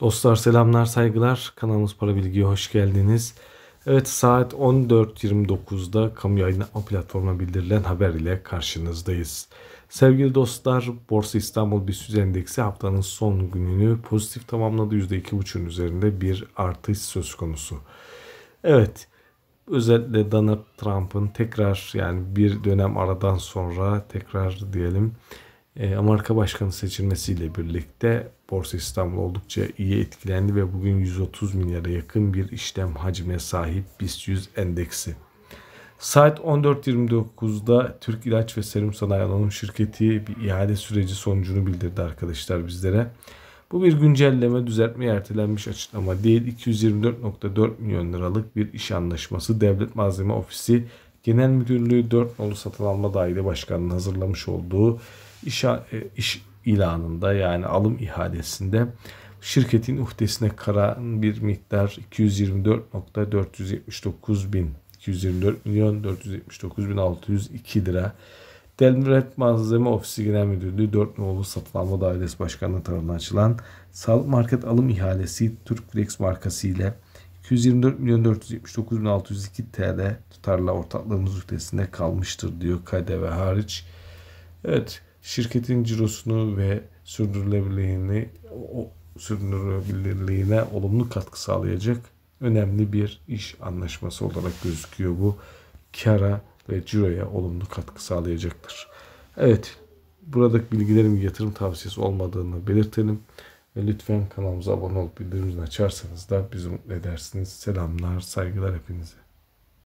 Dostlar selamlar saygılar kanalımız Para Bilgi'ye hoş geldiniz. Evet saat 14.29'da kamu yayınlatma platformuna bildirilen haber ile karşınızdayız. Sevgili dostlar Borsa İstanbul BIST Endeksi haftanın son gününü pozitif tamamladı. %2.5'ün üzerinde bir artış söz konusu. Evet özellikle Donald Trump'ın tekrar yani bir dönem aradan sonra tekrar diyelim e, Amerika Başkanı seçilmesiyle birlikte Borsa İstanbul oldukça iyi etkilendi ve bugün 130 milyara yakın bir işlem hacmine sahip BIST 100 endeksi. Saat 14.29'da Türk İlaç ve Serum Sanayi Anonim Şirketi bir iade süreci sonucunu bildirdi arkadaşlar bizlere. Bu bir güncelleme düzeltme ertelenmiş açıklama değil. 224.4 milyon liralık bir iş anlaşması devlet malzeme ofisi Genel Müdürlüğü 4 nolu satın alma daire başkanının hazırlamış olduğu iş, e, iş ilanında yani alım ihalesinde şirketin uhdesine karan bir miktar 224.479 bin 224 milyon 479 bin 602 lira Delmiret Malzeme Ofisi Genel Müdürlüğü 4 nolu satın alma dairesi başkanlığı tarafından açılan sağlık market alım ihalesi Türk Flex markası ile 224 milyon 479 bin 602 TL tutarla ortaklığımız ötesinde kalmıştır diyor KDV hariç. Evet şirketin cirosunu ve sürdürülebilirliğini o, sürdürülebilirliğine olumlu katkı sağlayacak önemli bir iş anlaşması olarak gözüküyor bu. Kara ve ciroya olumlu katkı sağlayacaktır. Evet buradaki bilgilerim yatırım tavsiyesi olmadığını belirtelim lütfen kanalımıza abone olup bildirimlerini açarsanız da bizi mutlu edersiniz. Selamlar, saygılar hepinize.